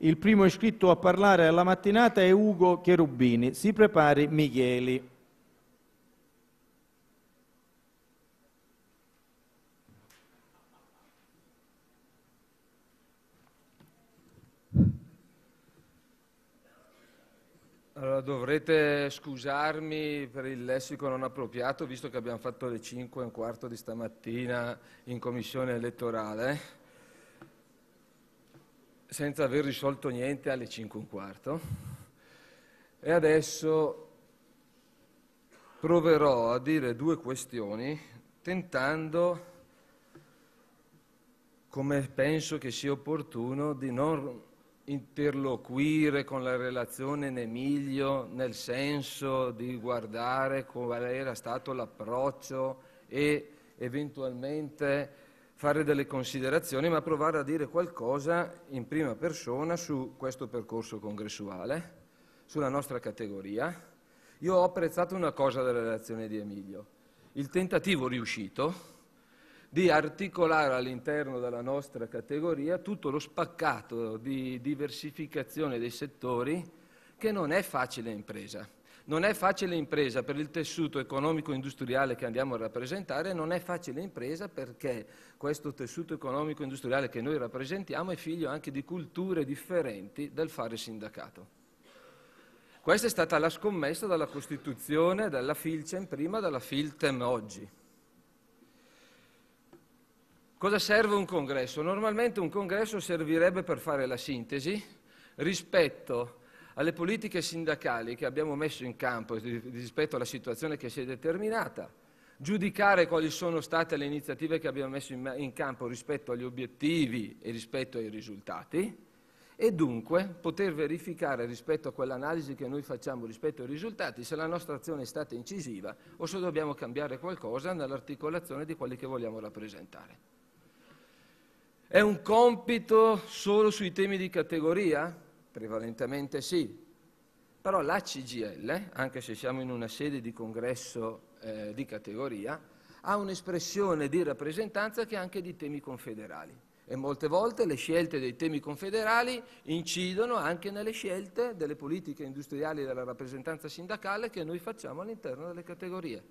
Il primo iscritto a parlare alla mattinata è Ugo Cherubini. Si prepari Micheli. Allora, dovrete scusarmi per il lessico non appropriato, visto che abbiamo fatto le 5 e un quarto di stamattina in commissione elettorale senza aver risolto niente alle 5 e un quarto e adesso proverò a dire due questioni tentando, come penso che sia opportuno, di non interloquire con la relazione in Emilio nel senso di guardare qual era stato l'approccio e eventualmente fare delle considerazioni, ma provare a dire qualcosa in prima persona su questo percorso congressuale, sulla nostra categoria. Io ho apprezzato una cosa della relazione di Emilio, il tentativo riuscito di articolare all'interno della nostra categoria tutto lo spaccato di diversificazione dei settori che non è facile impresa. Non è facile impresa per il tessuto economico-industriale che andiamo a rappresentare, non è facile impresa perché questo tessuto economico-industriale che noi rappresentiamo è figlio anche di culture differenti del fare sindacato. Questa è stata la scommessa dalla Costituzione, dalla Filcem prima, dalla Filtem oggi. Cosa serve un congresso? Normalmente un congresso servirebbe per fare la sintesi rispetto alle politiche sindacali che abbiamo messo in campo rispetto alla situazione che si è determinata, giudicare quali sono state le iniziative che abbiamo messo in, campo rispetto agli obiettivi e rispetto ai risultati e dunque poter verificare rispetto a quell'analisi che noi facciamo rispetto ai risultati se la nostra azione è stata incisiva o se dobbiamo cambiare qualcosa nell'articolazione di quelli che vogliamo rappresentare. È un compito solo sui temi di categoria? Prevalentemente sì. Però la CGL, anche se siamo in una sede di congresso eh, di categoria, ha un'espressione di rappresentanza che è anche di temi confederali. E molte volte le scelte dei temi confederali incidono anche nelle scelte delle politiche industriali della rappresentanza sindacale che noi facciamo all'interno delle categorie.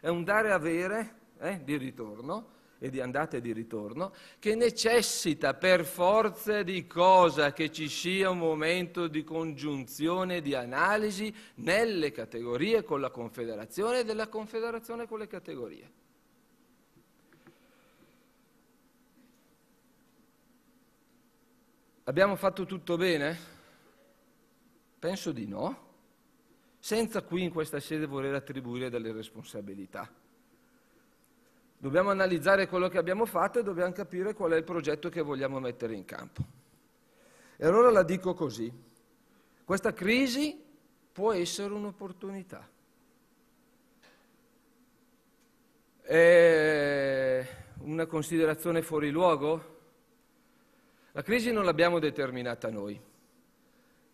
È un dare avere eh, di ritorno e di andata e di ritorno, che necessita per forza di cosa che ci sia un momento di congiunzione, di analisi nelle categorie con la confederazione e della confederazione con le categorie. Abbiamo fatto tutto bene? Penso di no, senza qui in questa sede voler attribuire delle responsabilità. Dobbiamo analizzare quello che abbiamo fatto e dobbiamo capire qual è il progetto che vogliamo mettere in campo. E allora la dico così, questa crisi può essere un'opportunità. È una considerazione fuori luogo? La crisi non l'abbiamo determinata noi,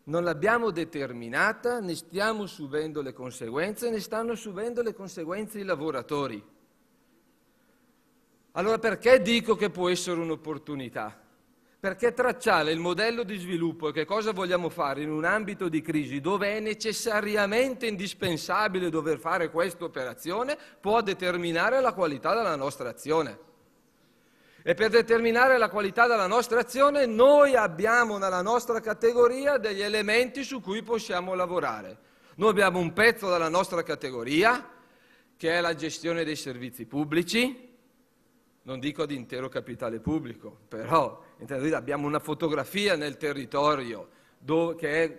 non l'abbiamo determinata, ne stiamo subendo le conseguenze, ne stanno subendo le conseguenze i lavoratori. Allora perché dico che può essere un'opportunità? Perché tracciare il modello di sviluppo e che cosa vogliamo fare in un ambito di crisi dove è necessariamente indispensabile dover fare questa operazione può determinare la qualità della nostra azione. E per determinare la qualità della nostra azione noi abbiamo nella nostra categoria degli elementi su cui possiamo lavorare. Noi abbiamo un pezzo della nostra categoria che è la gestione dei servizi pubblici, non dico di intero capitale pubblico, però abbiamo una fotografia nel territorio dove, che è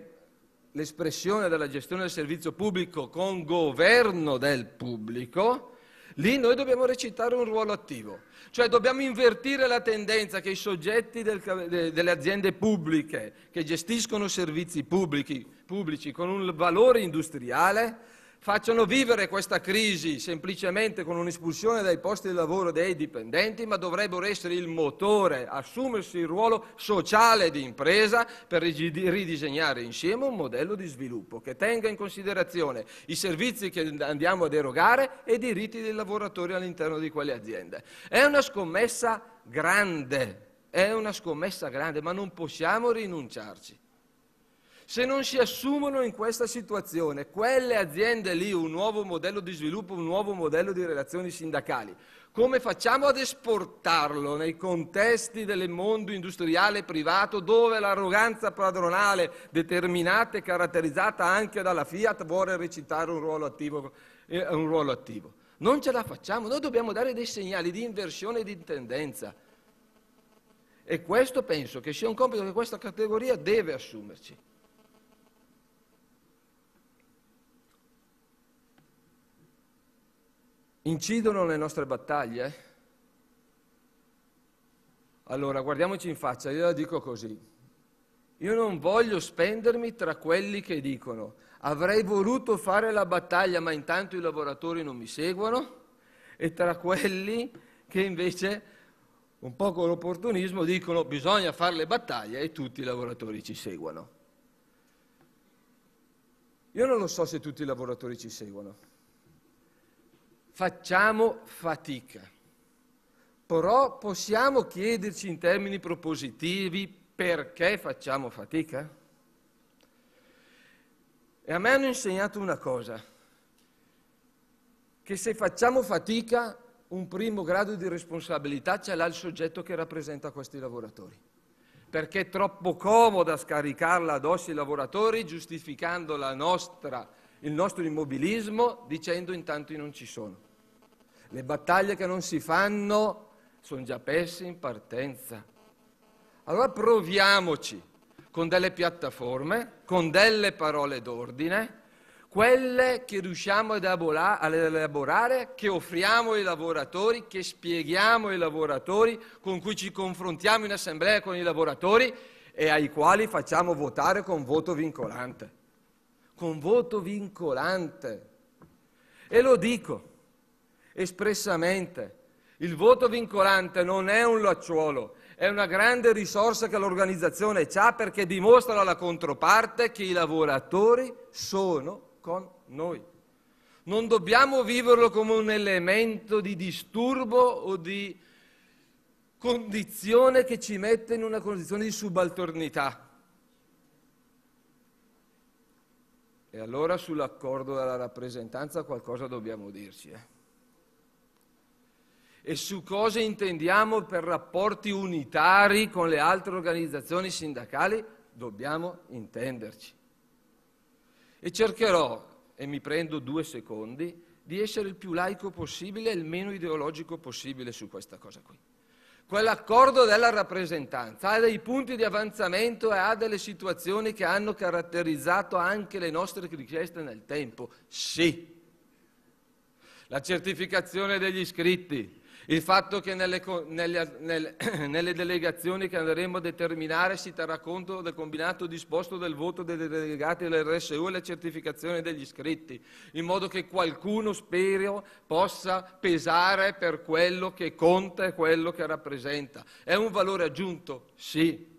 l'espressione della gestione del servizio pubblico con governo del pubblico, lì noi dobbiamo recitare un ruolo attivo. Cioè dobbiamo invertire la tendenza che i soggetti del, delle aziende pubbliche che gestiscono servizi pubblici, pubblici con un valore industriale facciano vivere questa crisi semplicemente con un'espulsione dai posti di lavoro dei dipendenti, ma dovrebbero essere il motore, assumersi il ruolo sociale di impresa per ridisegnare insieme un modello di sviluppo che tenga in considerazione i servizi che andiamo ad erogare e i diritti dei lavoratori all'interno di quelle aziende. È una scommessa grande, è una scommessa grande, ma non possiamo rinunciarci. Se non si assumono in questa situazione quelle aziende lì un nuovo modello di sviluppo, un nuovo modello di relazioni sindacali, come facciamo ad esportarlo nei contesti del mondo industriale privato dove l'arroganza padronale determinata e caratterizzata anche dalla Fiat vuole recitare un ruolo attivo? Eh, un ruolo attivo. Non ce la facciamo, noi dobbiamo dare dei segnali di inversione di tendenza. E questo penso che sia un compito che questa categoria deve assumerci. incidono le nostre battaglie? Allora, guardiamoci in faccia, io la dico così. Io non voglio spendermi tra quelli che dicono avrei voluto fare la battaglia ma intanto i lavoratori non mi seguono e tra quelli che invece un po' con l'opportunismo dicono bisogna fare le battaglie e tutti i lavoratori ci seguono. Io non lo so se tutti i lavoratori ci seguono facciamo fatica. Però possiamo chiederci in termini propositivi perché facciamo fatica? E a me hanno insegnato una cosa, che se facciamo fatica un primo grado di responsabilità ce l'ha il soggetto che rappresenta questi lavoratori, perché è troppo comoda scaricarla addosso ai lavoratori giustificando la nostra il nostro immobilismo dicendo intanto io non ci sono. Le battaglie che non si fanno sono già perse in partenza. Allora proviamoci con delle piattaforme, con delle parole d'ordine, quelle che riusciamo ad elaborare, che offriamo ai lavoratori, che spieghiamo ai lavoratori, con cui ci confrontiamo in assemblea con i lavoratori e ai quali facciamo votare con voto vincolante con voto vincolante. E lo dico espressamente, il voto vincolante non è un lacciuolo, è una grande risorsa che l'organizzazione ha perché dimostra alla controparte che i lavoratori sono con noi. Non dobbiamo viverlo come un elemento di disturbo o di condizione che ci mette in una condizione di subalternità. E allora sull'accordo della rappresentanza qualcosa dobbiamo dirci. Eh? E su cosa intendiamo per rapporti unitari con le altre organizzazioni sindacali dobbiamo intenderci. E cercherò, e mi prendo due secondi, di essere il più laico possibile e il meno ideologico possibile su questa cosa qui quell'accordo della rappresentanza, ha dei punti di avanzamento e ha delle situazioni che hanno caratterizzato anche le nostre richieste nel tempo. Sì. La certificazione degli iscritti, il fatto che nelle, nelle, nelle, nelle, delegazioni che andremo a determinare si terrà conto del combinato disposto del voto dei delegati dell'RSU e la certificazione degli iscritti, in modo che qualcuno, spero, possa pesare per quello che conta e quello che rappresenta. È un valore aggiunto? Sì.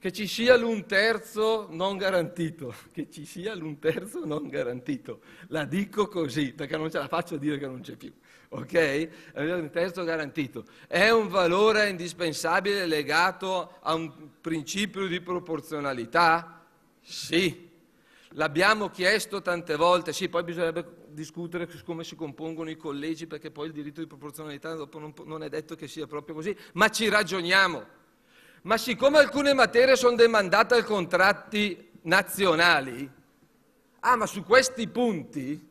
Che ci sia l'un terzo non garantito, che ci sia l'un terzo non garantito. La dico così, perché non ce la faccio a dire che non c'è più ok? Un terzo garantito. È un valore indispensabile legato a un principio di proporzionalità? Sì. L'abbiamo chiesto tante volte, sì, poi bisognerebbe discutere su come si compongono i collegi perché poi il diritto di proporzionalità dopo non, non è detto che sia proprio così, ma ci ragioniamo. Ma siccome alcune materie sono demandate ai contratti nazionali, ah ma su questi punti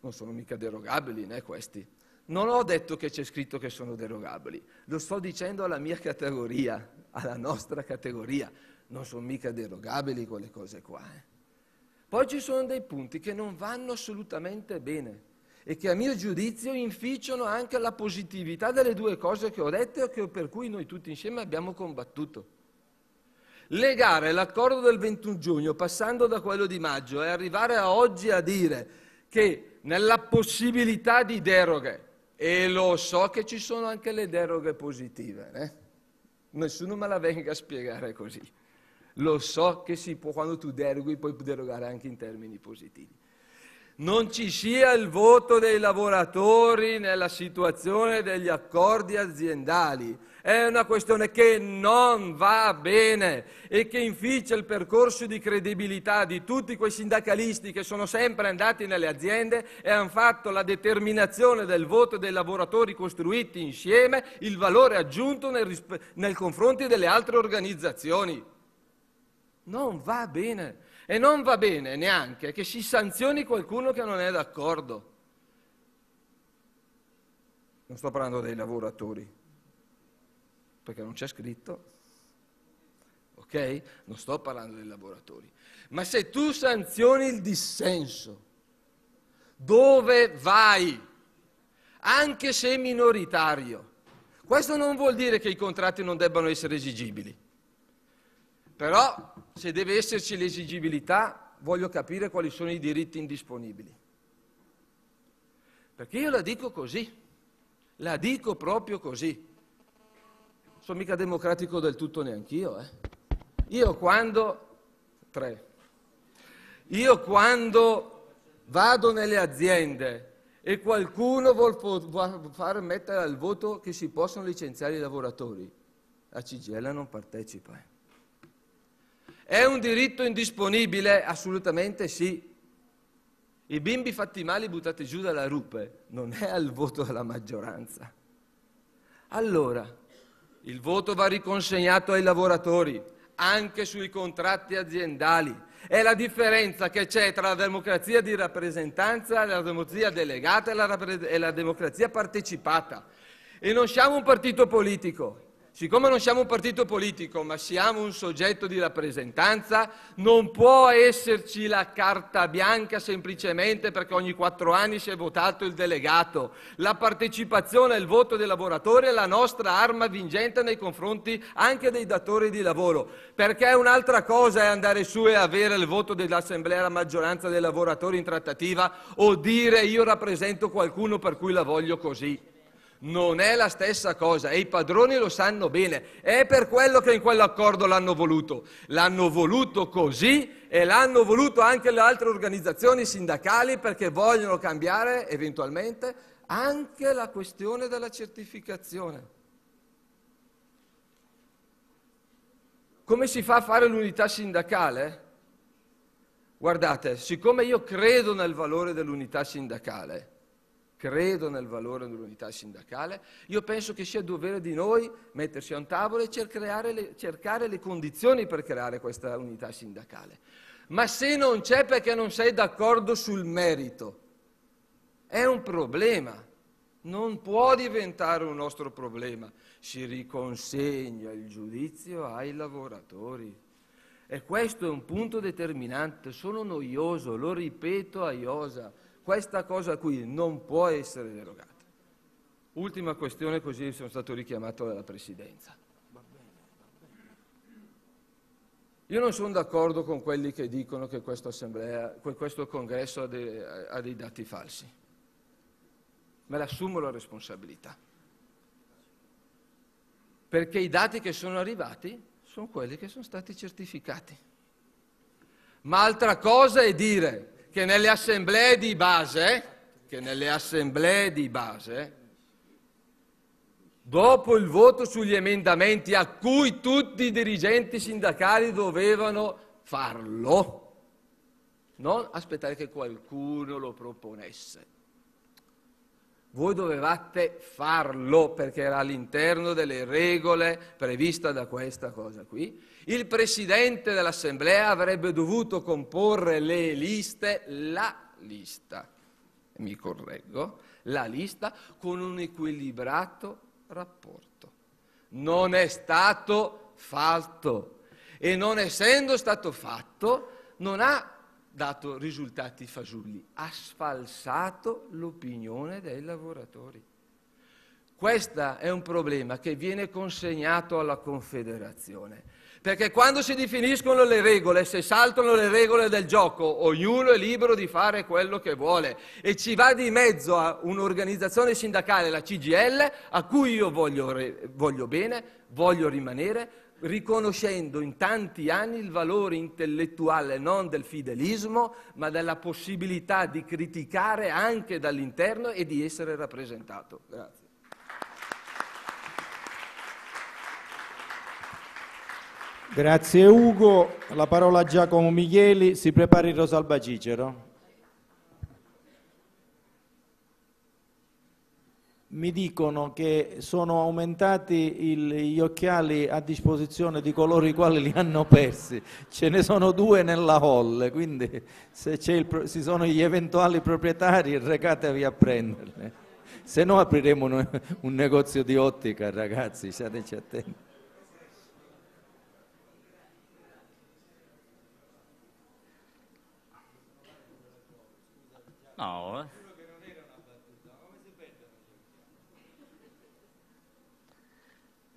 non sono mica derogabili, né questi. Non ho detto che c'è scritto che sono derogabili, lo sto dicendo alla mia categoria, alla nostra categoria, non sono mica derogabili quelle cose qua. Eh. Poi ci sono dei punti che non vanno assolutamente bene e che a mio giudizio inficiano anche la positività delle due cose che ho detto e per cui noi tutti insieme abbiamo combattuto. Legare l'accordo del 21 giugno passando da quello di maggio e arrivare a oggi a dire che nella possibilità di deroghe. E lo so che ci sono anche le deroghe positive, eh? nessuno me la venga a spiegare così. Lo so che si può, quando tu deroghi puoi derogare anche in termini positivi. Non ci sia il voto dei lavoratori nella situazione degli accordi aziendali è una questione che non va bene e che inficia il percorso di credibilità di tutti quei sindacalisti che sono sempre andati nelle aziende e hanno fatto la determinazione del voto dei lavoratori costruiti insieme il valore aggiunto nel, risp- nel confronto delle altre organizzazioni. Non va bene. E non va bene neanche che si sanzioni qualcuno che non è d'accordo. Non sto parlando dei lavoratori, perché non c'è scritto. Ok? Non sto parlando dei lavoratori. Ma se tu sanzioni il dissenso, dove vai? Anche se minoritario. Questo non vuol dire che i contratti non debbano essere esigibili. Però se deve esserci l'esigibilità, voglio capire quali sono i diritti indisponibili. Perché io la dico così, la dico proprio così sono mica democratico del tutto neanch'io. Eh. Io quando... Tre. Io quando vado nelle aziende e qualcuno vuole far mettere al voto che si possono licenziare i lavoratori, la Cigella non partecipa. Eh. È un diritto indisponibile? Assolutamente sì. I bimbi fatti male buttati giù dalla rupe non è al voto della maggioranza. Allora, il voto va riconsegnato ai lavoratori, anche sui contratti aziendali. È la differenza che c'è tra la democrazia di rappresentanza, la democrazia delegata e la, e la democrazia partecipata. E non siamo un partito politico, siccome non siamo un partito politico, ma siamo un soggetto di rappresentanza, non può esserci la carta bianca semplicemente perché ogni quattro anni si è votato il delegato. La partecipazione e il voto dei lavoratori è la nostra arma vincente nei confronti anche dei datori di lavoro, perché è un'altra cosa è andare su e avere il voto dell'assemblea, la maggioranza dei lavoratori in trattativa o dire io rappresento qualcuno per cui la voglio così. Non è la stessa cosa e i padroni lo sanno bene. È per quello che in quell'accordo l'hanno voluto. L'hanno voluto così e l'hanno voluto anche le altre organizzazioni sindacali perché vogliono cambiare eventualmente anche la questione della certificazione. Come si fa a fare l'unità sindacale? Guardate, siccome io credo nel valore dell'unità sindacale, credo nel valore dell'unità sindacale, io penso che sia dovere di noi mettersi a un tavolo e cercare le, cercare le condizioni per creare questa unità sindacale. Ma se non c'è perché non sei d'accordo sul merito, è un problema non può diventare un nostro problema, si riconsegna il giudizio ai lavoratori. E questo è un punto determinante, sono noioso, lo ripeto a Iosa, questa cosa qui non può essere derogata. Ultima questione, così sono stato richiamato dalla Presidenza. Io non sono d'accordo con quelli che dicono che questa assemblea, questo congresso ha dei, ha dei dati falsi. Me l'assumo la responsabilità. Perché i dati che sono arrivati sono quelli che sono stati certificati. Ma altra cosa è dire che nelle assemblee di base, nelle assemblee di base, dopo il voto sugli emendamenti a cui tutti i dirigenti sindacali dovevano farlo, non aspettare che qualcuno lo proponesse. Voi dovevate farlo perché era all'interno delle regole previste da questa cosa qui. Il presidente dell'assemblea avrebbe dovuto comporre le liste, la lista, mi correggo, la lista con un equilibrato rapporto. Non è stato fatto e non essendo stato fatto non ha dato risultati fasulli, ha sfalsato l'opinione dei lavoratori. Questo è un problema che viene consegnato alla Confederazione, perché quando si definiscono le regole, se saltano le regole del gioco, ognuno è libero di fare quello che vuole e ci va di mezzo a un'organizzazione sindacale, la CGL, a cui io voglio, voglio bene, voglio rimanere, riconoscendo in tanti anni il valore intellettuale non del fidelismo, ma della possibilità di criticare anche dall'interno e di essere rappresentato. Grazie. Grazie Ugo, la parola a Giacomo Micheli, si prepari Rosalba Cicero. mi dicono che sono aumentati il, gli occhiali a disposizione di coloro i quali li hanno persi, ce ne sono due nella hall, quindi se il, ci sono gli eventuali proprietari recatevi a prenderli, se no apriremo un, un negozio di ottica ragazzi, stateci attenti. No, eh.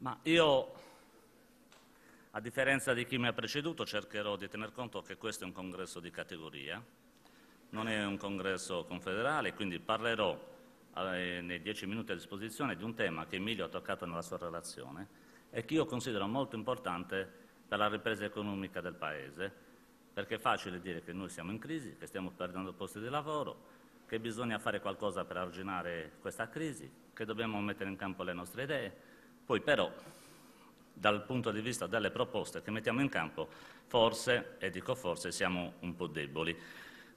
Ma io, a differenza di chi mi ha preceduto, cercherò di tener conto che questo è un congresso di categoria, non è un congresso confederale, quindi parlerò eh, nei dieci minuti a disposizione di un tema che Emilio ha toccato nella sua relazione e che io considero molto importante per la ripresa economica del Paese, perché è facile dire che noi siamo in crisi, che stiamo perdendo posti di lavoro, che bisogna fare qualcosa per arginare questa crisi, che dobbiamo mettere in campo le nostre idee, poi però, dal punto di vista delle proposte che mettiamo in campo, forse, e dico forse, siamo un po' deboli.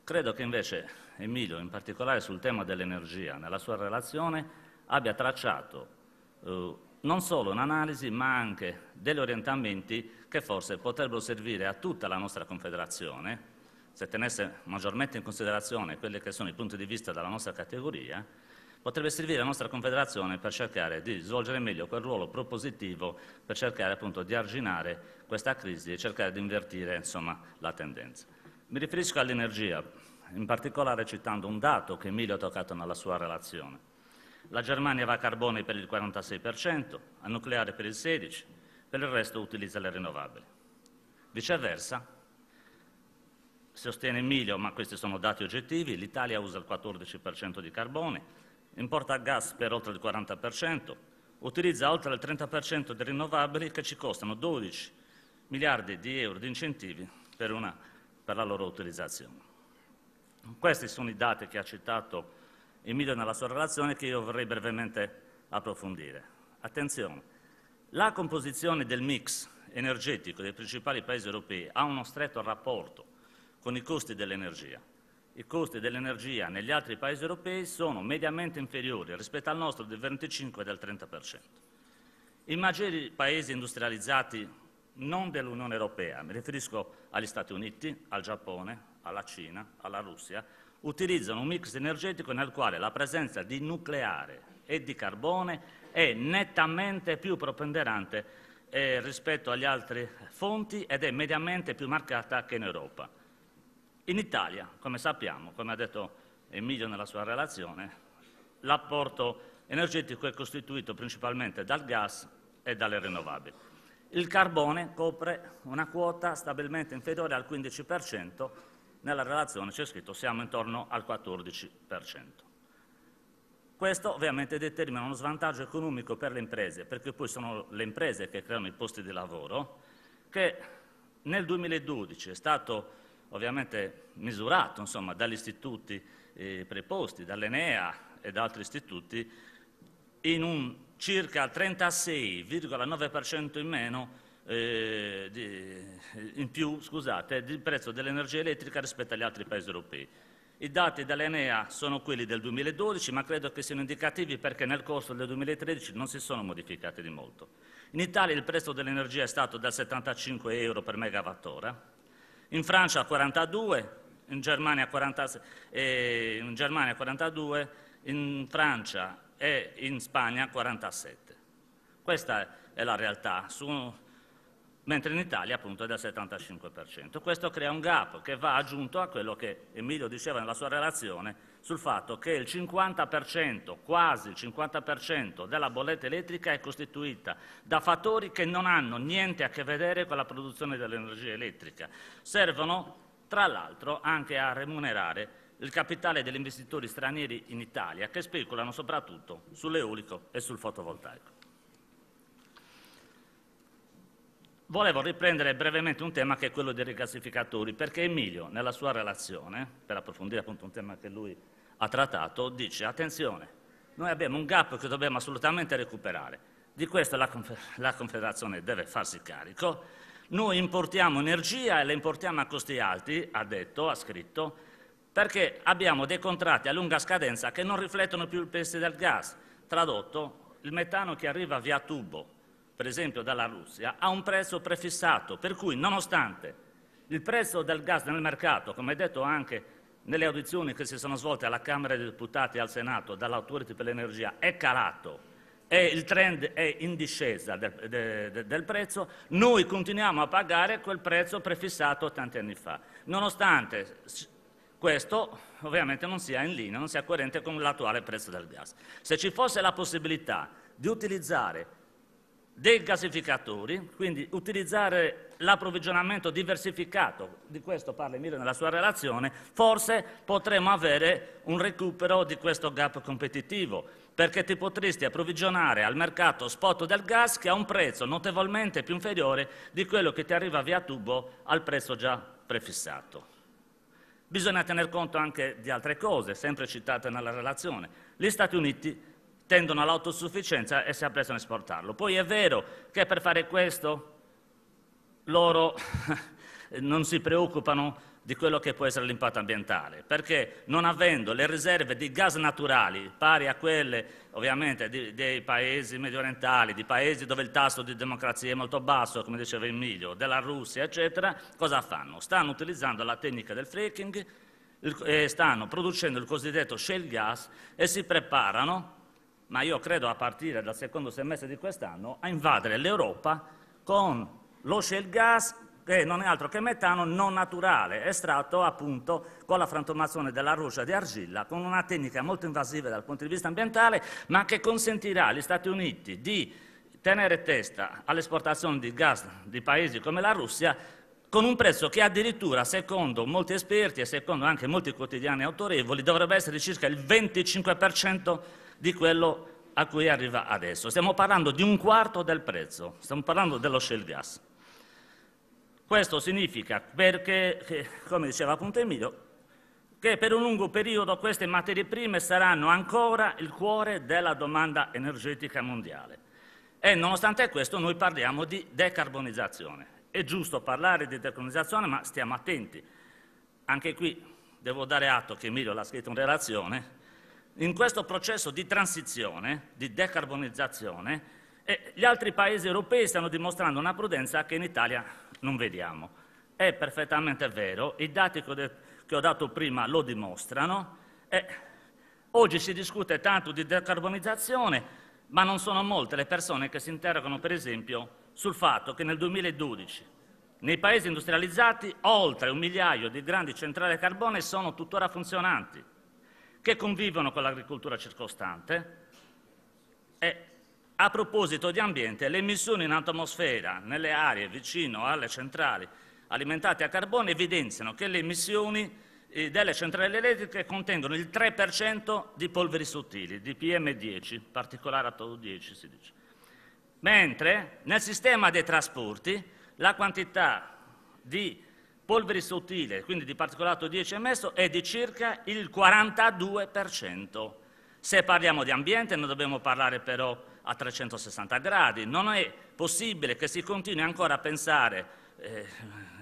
Credo che invece Emilio, in particolare sul tema dell'energia, nella sua relazione abbia tracciato eh, non solo un'analisi ma anche degli orientamenti che forse potrebbero servire a tutta la nostra Confederazione, se tenesse maggiormente in considerazione quelli che sono i punti di vista della nostra categoria, potrebbe servire la nostra Confederazione per cercare di svolgere meglio quel ruolo propositivo, per cercare appunto di arginare questa crisi e cercare di invertire insomma, la tendenza. Mi riferisco all'energia, in particolare citando un dato che Emilio ha toccato nella sua relazione. La Germania va a carbone per il 46%, a nucleare per il 16%, per il resto utilizza le rinnovabili. Viceversa, sostiene Emilio, ma questi sono dati oggettivi, l'Italia usa il 14% di carbone, importa gas per oltre il 40%, utilizza oltre il 30% di rinnovabili che ci costano 12 miliardi di euro di incentivi per, una, per la loro utilizzazione. Questi sono i dati che ha citato Emilio nella sua relazione che io vorrei brevemente approfondire. Attenzione, la composizione del mix energetico dei principali paesi europei ha uno stretto rapporto con i costi dell'energia i costi dell'energia negli altri paesi europei sono mediamente inferiori rispetto al nostro del 25 e del 30%. I maggiori paesi industrializzati non dell'Unione Europea, mi riferisco agli Stati Uniti, al Giappone, alla Cina, alla Russia, utilizzano un mix energetico nel quale la presenza di nucleare e di carbone è nettamente più preponderante eh, rispetto agli altri fonti ed è mediamente più marcata che in Europa. In Italia, come sappiamo, come ha detto Emilio nella sua relazione, l'apporto energetico è costituito principalmente dal gas e dalle rinnovabili. Il carbone copre una quota stabilmente inferiore al 15%, nella relazione c'è scritto siamo intorno al 14%. Questo ovviamente determina uno svantaggio economico per le imprese, perché poi sono le imprese che creano i posti di lavoro, che nel 2012 è stato ovviamente misurato insomma, dagli istituti eh, preposti, dall'Enea e da altri istituti, in un circa 36,9% in meno eh, di, eh, in più scusate, di prezzo dell'energia elettrica rispetto agli altri paesi europei. I dati dell'Enea sono quelli del 2012, ma credo che siano indicativi perché nel corso del 2013 non si sono modificati di molto. In Italia il prezzo dell'energia è stato da 75 euro per megawattora, in Francia 42, in Germania 46, eh, in Germania 42, in Francia e in Spagna 47. Questa è la realtà, su, mentre in Italia appunto è del 75%. Questo crea un gap che va aggiunto a quello che Emilio diceva nella sua relazione, sul fatto che il 50%, quasi il 50% della bolletta elettrica è costituita da fattori che non hanno niente a che vedere con la produzione dell'energia elettrica. Servono, tra l'altro, anche a remunerare il capitale degli investitori stranieri in Italia che speculano soprattutto sull'eolico e sul fotovoltaico. volevo riprendere brevemente un tema che è quello dei rigassificatori, perché Emilio, nella sua relazione, per approfondire appunto un tema che lui ha trattato, dice attenzione, noi abbiamo un gap che dobbiamo assolutamente recuperare, di questo la, la Confederazione deve farsi carico, noi importiamo energia e la importiamo a costi alti, ha detto, ha scritto, perché abbiamo dei contratti a lunga scadenza che non riflettono più il prezzo del gas. Tradotto, il metano che arriva via tubo per esempio dalla Russia, ha un prezzo prefissato, per cui nonostante il prezzo del gas nel mercato, come detto anche nelle audizioni che si sono svolte alla Camera dei Deputati e al Senato dall'Autority per l'Energia, è calato e il trend è in discesa del, de, del prezzo, noi continuiamo a pagare quel prezzo prefissato tanti anni fa, nonostante questo ovviamente non sia in linea, non sia coerente con l'attuale prezzo del gas. Se ci fosse la possibilità di utilizzare dei gasificatori, quindi utilizzare l'approvvigionamento diversificato, di questo parla Emilio nella sua relazione, forse potremo avere un recupero di questo gap competitivo, perché ti potresti approvvigionare al mercato spot del gas che ha un prezzo notevolmente più inferiore di quello che ti arriva via tubo al prezzo già prefissato. Bisogna tener conto anche di altre cose, sempre citate nella relazione. Gli Stati Uniti tendono all'autosufficienza e si apprestano a esportarlo. Poi è vero che per fare questo loro non si preoccupano di quello che può essere l'impatto ambientale, perché non avendo le riserve di gas naturali pari a quelle ovviamente di, dei paesi medio orientali, di paesi dove il tasso di democrazia è molto basso, come diceva Emilio, della Russia, eccetera, cosa fanno? Stanno utilizzando la tecnica del fracking, il, stanno producendo il cosiddetto shale gas e si preparano ma io credo a partire dal secondo semestre di quest'anno, a invadere l'Europa con lo shale gas che non è altro che metano non naturale, estratto appunto con la frantumazione della roccia di argilla, con una tecnica molto invasiva dal punto di vista ambientale, ma che consentirà agli Stati Uniti di tenere testa all'esportazione di gas di paesi come la Russia con un prezzo che addirittura, secondo molti esperti e secondo anche molti quotidiani autorevoli, dovrebbe essere circa il 25% di quello a cui arriva adesso. Stiamo parlando di un quarto del prezzo, stiamo parlando dello shale gas. Questo significa perché, come diceva appunto Emilio, che per un lungo periodo queste materie prime saranno ancora il cuore della domanda energetica mondiale. E nonostante questo noi parliamo di decarbonizzazione. È giusto parlare di decarbonizzazione, ma stiamo attenti. Anche qui devo dare atto che Emilio l'ha scritto in relazione, in questo processo di transizione, di decarbonizzazione, gli altri paesi europei stanno dimostrando una prudenza che in Italia non vediamo. È perfettamente vero, i dati che ho dato prima lo dimostrano. oggi si discute tanto di decarbonizzazione, ma non sono molte le persone che si interrogano, per esempio, sul fatto che nel 2012 nei paesi industrializzati oltre un migliaio di grandi centrali a carbone sono tuttora funzionanti che convivono con l'agricoltura circostante e a proposito di ambiente, le emissioni in atmosfera nelle aree vicino alle centrali alimentate a carbone evidenziano che le emissioni eh, delle centrali elettriche contengono il 3% di polveri sottili, di PM10, particolare particolato 10 si dice. Mentre nel sistema dei trasporti la quantità di polvere sottile, quindi di particolato 10 emesso, è di circa il 42%. Se parliamo di ambiente non dobbiamo parlare però a 360 gradi, non è possibile che si continui ancora a pensare eh,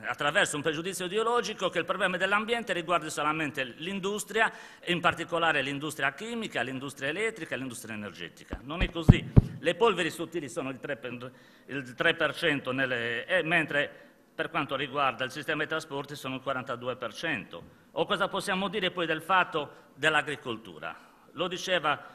attraverso un pregiudizio ideologico che il problema dell'ambiente riguardi solamente l'industria, in particolare l'industria chimica, l'industria elettrica e l'industria energetica. Non è così. Le polveri sottili sono il 3%, il 3 nelle, eh, mentre per quanto riguarda il sistema dei trasporti sono il 42%. O cosa possiamo dire poi del fatto dell'agricoltura? Lo diceva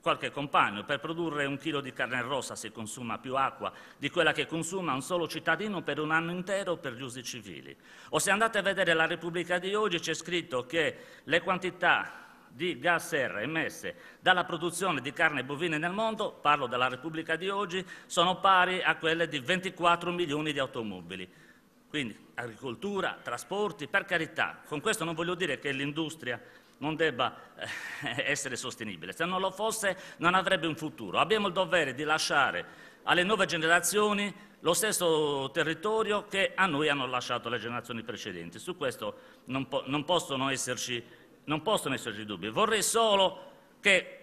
qualche compagno, per produrre un chilo di carne rossa si consuma più acqua di quella che consuma un solo cittadino per un anno intero per gli usi civili. O se andate a vedere la Repubblica di oggi c'è scritto che le quantità di gas serra emesse dalla produzione di carne bovine nel mondo, parlo della Repubblica di oggi, sono pari a quelle di 24 milioni di automobili. Quindi agricoltura, trasporti, per carità, con questo non voglio dire che l'industria non debba eh, essere sostenibile. Se non lo fosse non avrebbe un futuro. Abbiamo il dovere di lasciare alle nuove generazioni lo stesso territorio che a noi hanno lasciato le generazioni precedenti. Su questo non, po non possono esserci non possono esserci dubbi. Vorrei solo che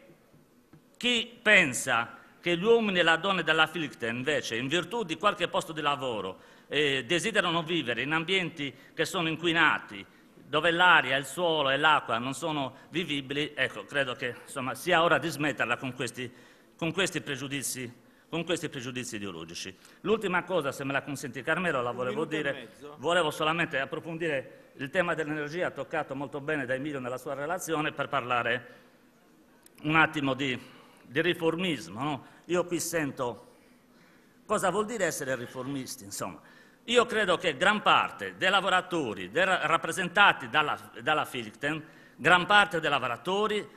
chi pensa che gli uomini e la donna della Filicte, invece, in virtù di qualche posto di lavoro, eh, desiderano vivere in ambienti che sono inquinati, dove l'aria, il suolo e l'acqua non sono vivibili, ecco, credo che insomma, sia ora di smetterla con questi, con questi pregiudizi con questi pregiudizi ideologici. L'ultima cosa, se me la consenti Carmelo, la volevo dire, volevo solamente approfondire il tema dell'energia toccato molto bene da Emilio nella sua relazione per parlare un attimo di, di riformismo. No? Io qui sento cosa vuol dire essere riformisti, insomma. Io credo che gran parte dei lavoratori del, rappresentati dalla, dalla Filkten, gran parte dei lavoratori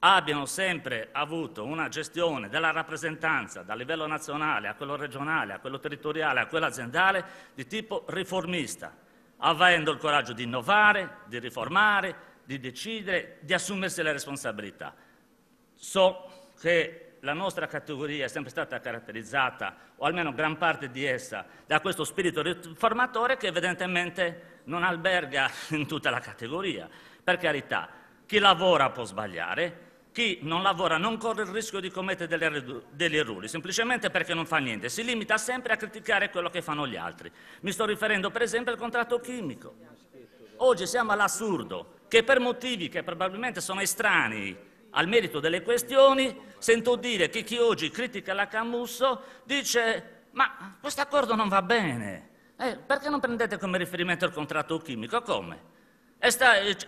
abbiano sempre avuto una gestione della rappresentanza dal livello nazionale a quello regionale, a quello territoriale, a quello aziendale di tipo riformista, avendo il coraggio di innovare, di riformare, di decidere, di assumersi le responsabilità. So che la nostra categoria è sempre stata caratterizzata, o almeno gran parte di essa, da questo spirito riformatore che evidentemente non alberga in tutta la categoria. Per carità, chi lavora può sbagliare, chi non lavora non corre il rischio di commettere degli, errori, semplicemente perché non fa niente, si limita sempre a criticare quello che fanno gli altri. Mi sto riferendo per esempio al contratto chimico. Oggi siamo all'assurdo che per motivi che probabilmente sono estranei al merito delle questioni, sento dire che chi oggi critica la Camusso dice ma questo accordo non va bene, eh, perché non prendete come riferimento il contratto chimico? Come?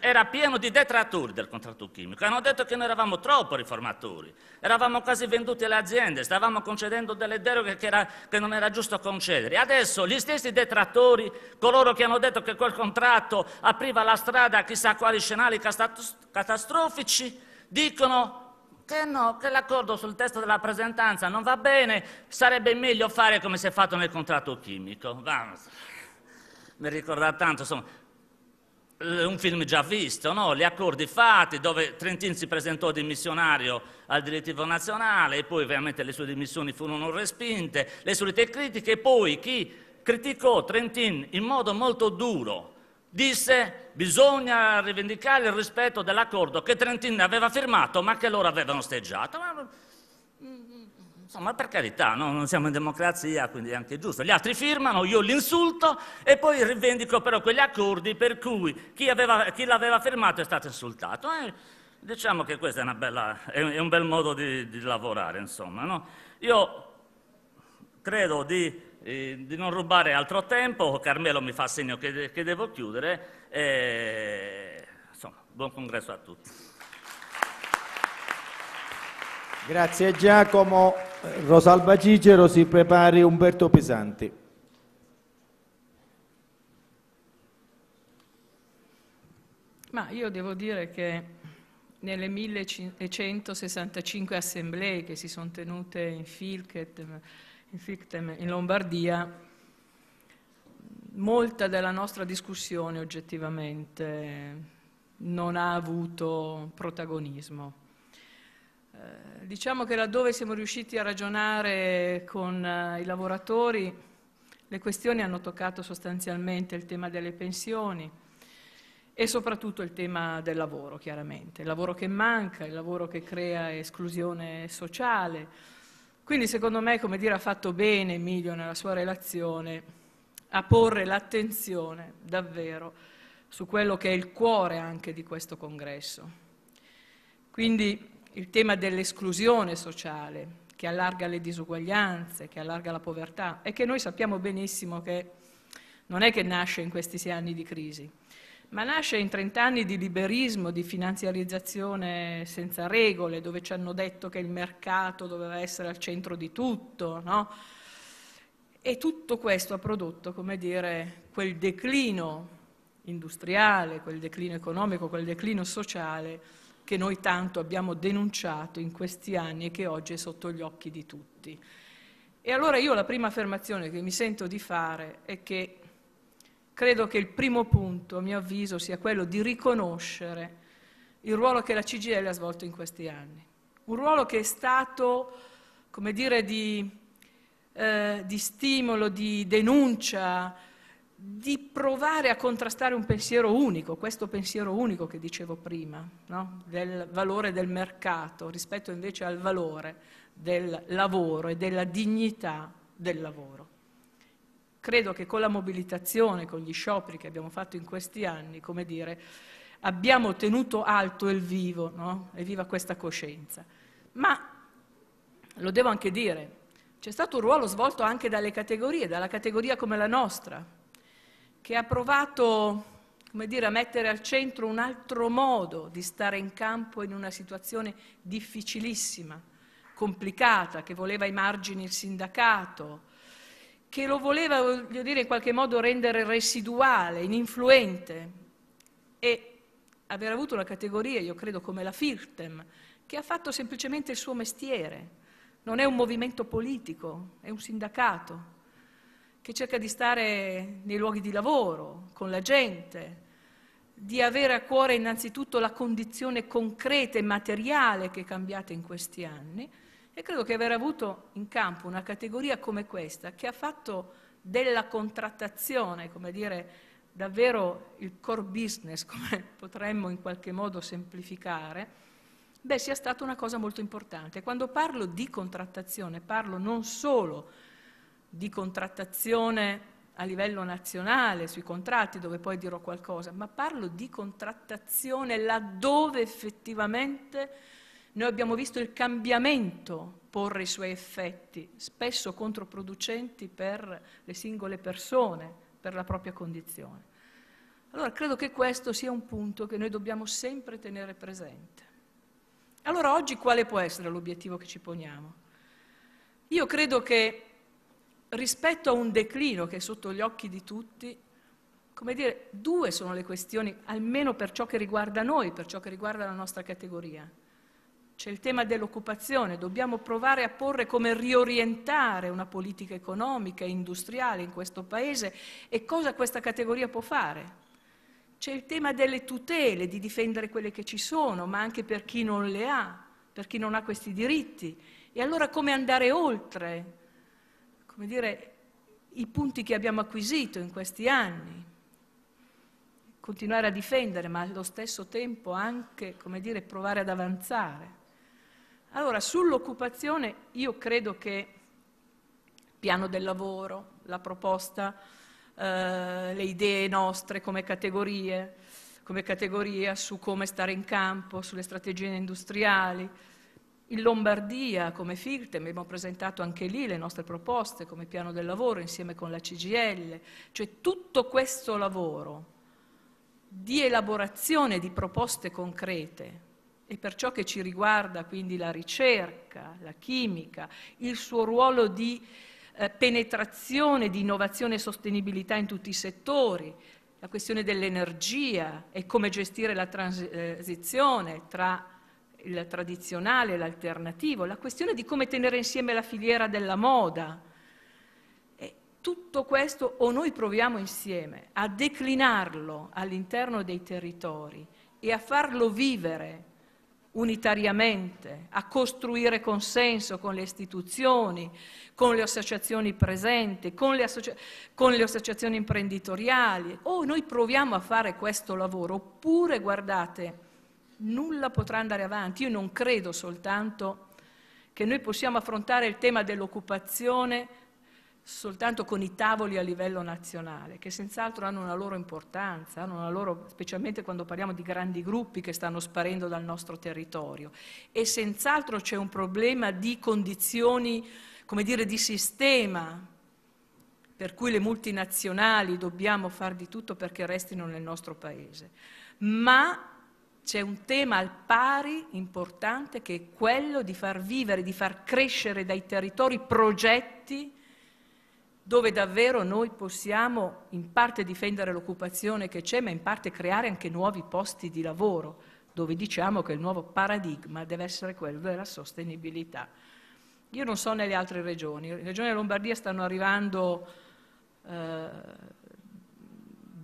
era pieno di detrattori del contratto chimico. Hanno detto che noi eravamo troppo riformatori, eravamo quasi venduti alle aziende, stavamo concedendo delle deroghe che, era, che, non era giusto concedere. Adesso gli stessi detrattori, coloro che hanno detto che quel contratto apriva la strada a chissà quali scenari catastrofici, dicono che no, che l'accordo sul testo della presentanza non va bene, sarebbe meglio fare come si è fatto nel contratto chimico. Vamos. Mi ricorda tanto, insomma, eh, un film già visto, no? Le accordi fatti, dove Trentin si presentò di missionario al direttivo nazionale e poi ovviamente le sue dimissioni furono respinte, le solite critiche e poi chi criticò Trentin in modo molto duro disse bisogna rivendicare il rispetto dell'accordo che Trentin aveva firmato ma che loro avevano steggiato. Insomma, per carità, no? non siamo in democrazia, quindi è anche giusto. Gli altri firmano, io li insulto e poi rivendico però quegli accordi per cui chi, aveva, chi l'aveva firmato è stato insultato. Eh, diciamo che questo è, bella, è, un bel modo di, di lavorare, insomma. No? Io credo di, eh, di, non rubare altro tempo, Carmelo mi fa segno che, che devo chiudere. E, insomma, buon congresso a tutti. Grazie Giacomo. Rosalba Cicero si prepari Umberto Pisanti. Ma io devo dire che nelle 1165 assemblee che si sono tenute in Filctem, in, Filctem, in Lombardia, molta della nostra discussione oggettivamente non ha avuto protagonismo. Eh, diciamo che laddove siamo riusciti a ragionare con eh, i lavoratori, le questioni hanno toccato sostanzialmente il tema delle pensioni e soprattutto il tema del lavoro, chiaramente, il lavoro che manca, il lavoro che crea esclusione sociale. Quindi secondo me, come dire, ha fatto bene Emilio nella sua relazione a porre l'attenzione davvero su quello che è il cuore anche di questo congresso. Quindi il tema dell'esclusione sociale, che allarga le disuguaglianze, che allarga la povertà e che noi sappiamo benissimo che non è che nasce in questi sei anni di crisi, ma nasce in trent'anni di liberismo, di finanziarizzazione senza regole, dove ci hanno detto che il mercato doveva essere al centro di tutto, no? E tutto questo ha prodotto, come dire, quel declino industriale, quel declino economico, quel declino sociale, che noi tanto abbiamo denunciato in questi anni e che oggi è sotto gli occhi di tutti. E allora io la prima affermazione che mi sento di fare è che credo che il primo punto, a mio avviso, sia quello di riconoscere il ruolo che la CGL ha svolto in questi anni. Un ruolo che è stato, come dire, di, eh, di stimolo, di denuncia, di provare a contrastare un pensiero unico, questo pensiero unico che dicevo prima, no? del valore del mercato rispetto invece al valore del lavoro e della dignità del lavoro. Credo che con la mobilitazione, con gli scioperi che abbiamo fatto in questi anni, come dire, abbiamo tenuto alto il vivo, no? e viva questa coscienza. Ma, lo devo anche dire, c'è stato un ruolo svolto anche dalle categorie, dalla categoria come la nostra, che ha provato come dire, a mettere al centro un altro modo di stare in campo in una situazione difficilissima, complicata, che voleva ai margini il sindacato, che lo voleva, voglio dire, in qualche modo rendere residuale, ininfluente. E aver avuto una categoria, io credo, come la FIRTEM, che ha fatto semplicemente il suo mestiere. Non è un movimento politico, è un sindacato, che cerca di stare nei luoghi di lavoro, con la gente, di avere a cuore innanzitutto la condizione concreta e materiale che è cambiata in questi anni e credo che aver avuto in campo una categoria come questa che ha fatto della contrattazione, come dire, davvero il core business, come potremmo in qualche modo semplificare, beh, sia stata una cosa molto importante. Quando parlo di contrattazione parlo non solo di di contrattazione a livello nazionale, sui contratti, dove poi dirò qualcosa, ma parlo di contrattazione laddove effettivamente noi abbiamo visto il cambiamento porre i suoi effetti, spesso controproducenti per le singole persone, per la propria condizione. Allora credo che questo sia un punto che noi dobbiamo sempre tenere presente. Allora oggi quale può essere l'obiettivo che ci poniamo? Io credo che rispetto a un declino che è sotto gli occhi di tutti, come dire, due sono le questioni, almeno per ciò che riguarda noi, per ciò che riguarda la nostra categoria. C'è il tema dell'occupazione, dobbiamo provare a porre come riorientare una politica economica e industriale in questo Paese e cosa questa categoria può fare. C'è il tema delle tutele, di difendere quelle che ci sono, ma anche per chi non le ha, per chi non ha questi diritti. E allora come andare oltre come dire, i punti che abbiamo acquisito in questi anni, continuare a difendere, ma allo stesso tempo anche, come dire, provare ad avanzare. Allora, sull'occupazione io credo che piano del lavoro, la proposta, eh, le idee nostre come categorie, come categoria su come stare in campo, sulle strategie industriali, in Lombardia, come FIRTEM, abbiamo presentato anche lì le nostre proposte come piano del lavoro insieme con la CGL, cioè tutto questo lavoro di elaborazione di proposte concrete e per ciò che ci riguarda quindi la ricerca, la chimica, il suo ruolo di eh, penetrazione di innovazione e sostenibilità in tutti i settori, la questione dell'energia e come gestire la eh, transizione tra il tradizionale, l'alternativo, la questione di come tenere insieme la filiera della moda. E tutto questo o noi proviamo insieme a declinarlo all'interno dei territori e a farlo vivere unitariamente, a costruire consenso con le istituzioni, con le associazioni presenti, con le, associ- con le, associazioni imprenditoriali, o oh, noi proviamo a fare questo lavoro, oppure guardate, nulla potrà andare avanti. Io non credo soltanto che noi possiamo affrontare il tema dell'occupazione soltanto con i tavoli a livello nazionale, che senz'altro hanno una loro importanza, hanno una loro, specialmente quando parliamo di grandi gruppi che stanno sparendo dal nostro territorio. E senz'altro c'è un problema di condizioni, come dire, di sistema, per cui le multinazionali dobbiamo fare di tutto perché restino nel nostro paese. Ma c'è un tema al pari importante che è quello di far vivere, di far crescere dai territori progetti dove davvero noi possiamo in parte difendere l'occupazione che c'è, ma in parte creare anche nuovi posti di lavoro, dove diciamo che il nuovo paradigma deve essere quello della sostenibilità. Io non so nelle altre regioni, in Regione Lombardia stanno arrivando eh,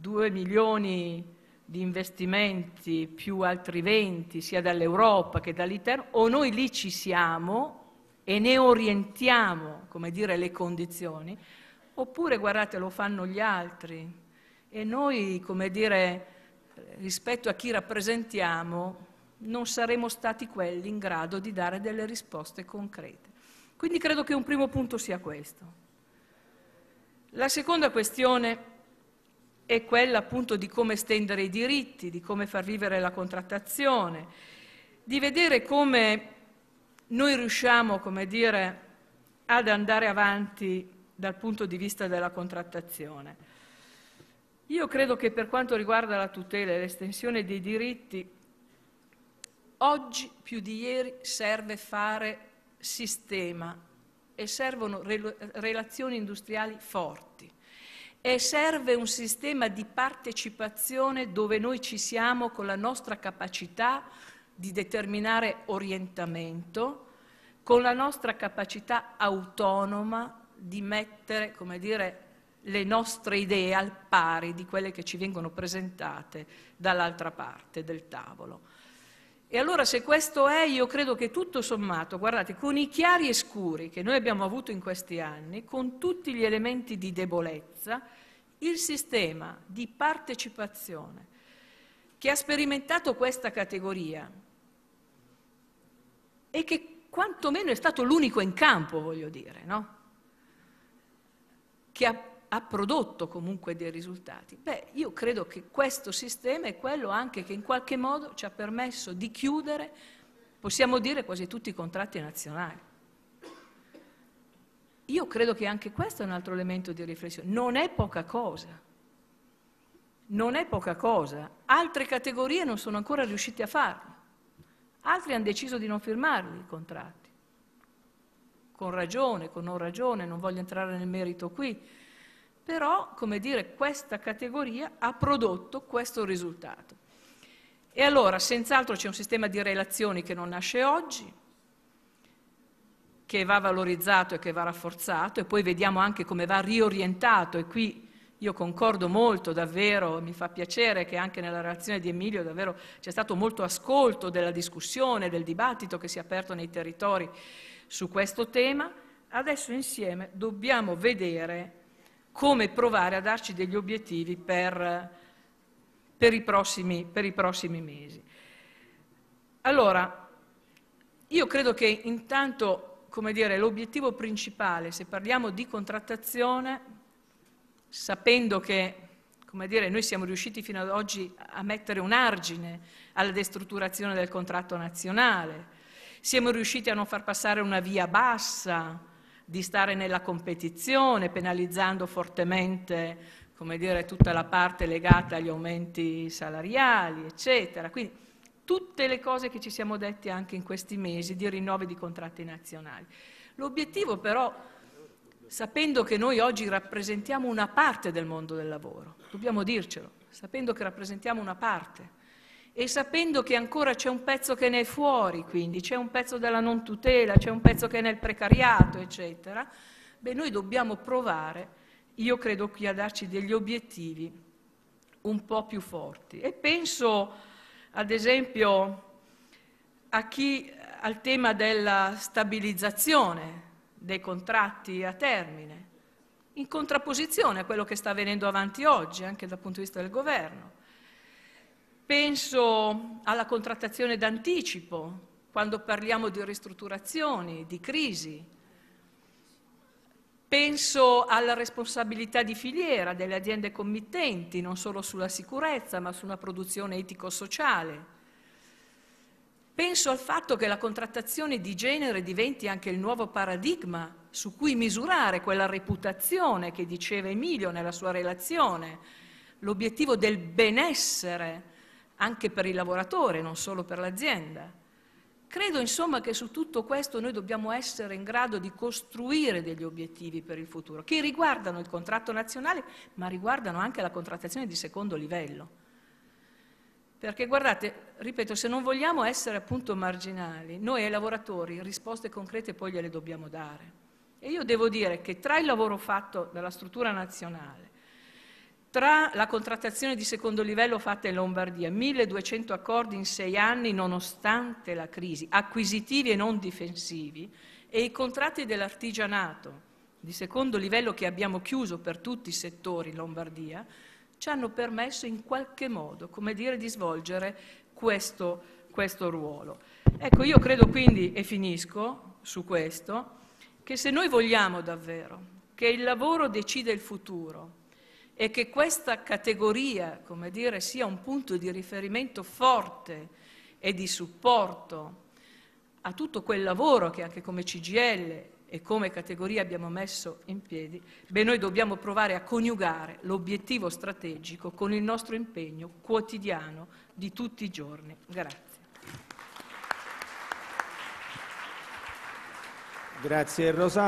2 milioni di investimenti più altri venti sia dall'Europa che dall'Italia, o noi lì ci siamo e ne orientiamo, come dire, le condizioni, oppure guardate lo fanno gli altri e noi, come dire, rispetto a chi rappresentiamo, non saremo stati quelli in grado di dare delle risposte concrete. Quindi credo che un primo punto sia questo. La seconda questione è quella appunto di come stendere i diritti, di come far vivere la contrattazione, di vedere come noi riusciamo, come dire, ad andare avanti dal punto di vista della contrattazione. Io credo che per quanto riguarda la tutela e l'estensione dei diritti, oggi più di ieri serve fare sistema e servono relazioni industriali forti e serve un sistema di partecipazione dove noi ci siamo con la nostra capacità di determinare orientamento, con la nostra capacità autonoma di mettere, come dire, le nostre idee al pari di quelle che ci vengono presentate dall'altra parte del tavolo. E allora se questo è, io credo che tutto sommato, guardate, con i chiari e scuri che noi abbiamo avuto in questi anni, con tutti gli elementi di debolezza, il sistema di partecipazione che ha sperimentato questa categoria e che quantomeno è stato l'unico in campo, voglio dire, no? che ha, ha, prodotto comunque dei risultati. Beh, io credo che questo sistema è quello anche che in qualche modo ci ha permesso di chiudere, possiamo dire, quasi tutti i contratti nazionali. Io credo che anche questo è un altro elemento di riflessione. Non è poca cosa. Non è poca cosa. Altre categorie non sono ancora riuscite a farlo. Altri hanno deciso di non firmarli i contratti. Con ragione, con non ragione, non voglio entrare nel merito qui. Però, come dire, questa categoria ha prodotto questo risultato. E allora, senz'altro c'è un sistema di relazioni che non nasce oggi, che va valorizzato e che va rafforzato e poi vediamo anche come va riorientato e qui io concordo molto davvero, mi fa piacere che anche nella relazione di Emilio davvero c'è stato molto ascolto della discussione, del dibattito che si è aperto nei territori su questo tema. Adesso insieme dobbiamo vedere come provare a darci degli obiettivi per, per, i, prossimi, per i prossimi mesi. Allora, io credo che intanto come dire, l'obiettivo principale, se parliamo di contrattazione, sapendo che come dire, noi siamo riusciti fino ad oggi a mettere un argine alla destrutturazione del contratto nazionale, siamo riusciti a non far passare una via bassa di stare nella competizione, penalizzando fortemente, come dire, tutta la parte legata agli aumenti salariali, eccetera. Quindi tutte le cose che ci siamo detti anche in questi mesi di rinnovi di contratti nazionali. L'obiettivo però, sapendo che noi oggi rappresentiamo una parte del mondo del lavoro, dobbiamo dircelo, sapendo che rappresentiamo una parte e sapendo che ancora c'è un pezzo che ne è fuori, quindi c'è un pezzo della non tutela, c'è un pezzo che è nel precariato, eccetera, beh noi dobbiamo provare, io credo qui a darci degli obiettivi un po' più forti e penso ad esempio a chi, al tema della stabilizzazione dei contratti a termine, in contrapposizione a quello che sta avvenendo avanti oggi, anche dal punto di vista del governo. Penso alla contrattazione d'anticipo, quando parliamo di ristrutturazioni, di crisi, Penso alla responsabilità di filiera delle aziende committenti, non solo sulla sicurezza, ma su una produzione etico-sociale. Penso al fatto che la contrattazione di genere diventi anche il nuovo paradigma su cui misurare quella reputazione che diceva Emilio nella sua relazione, l'obiettivo del benessere anche per il lavoratore, non solo per l'azienda. Credo insomma che su tutto questo noi dobbiamo essere in grado di costruire degli obiettivi per il futuro, che riguardano il contratto nazionale, ma riguardano anche la contrattazione di secondo livello. Perché guardate, ripeto, se non vogliamo essere appunto marginali, noi ai lavoratori risposte concrete poi gliele dobbiamo dare. E io devo dire che tra il lavoro fatto dalla struttura nazionale tra la contrattazione di secondo livello fatta in Lombardia, 1200 accordi in sei anni nonostante la crisi, acquisitivi e non difensivi, e i contratti dell'artigianato di secondo livello che abbiamo chiuso per tutti i settori in Lombardia, ci hanno permesso in qualche modo, come dire, di svolgere questo, questo ruolo. Ecco, io credo quindi, e finisco su questo, che se noi vogliamo davvero che il lavoro decida il futuro, e che questa categoria, come dire, sia un punto di riferimento forte e di supporto a tutto quel lavoro che anche come CGL e come categoria abbiamo messo in piedi, beh, noi dobbiamo provare a coniugare l'obiettivo strategico con il nostro impegno quotidiano di tutti i giorni. Grazie. Grazie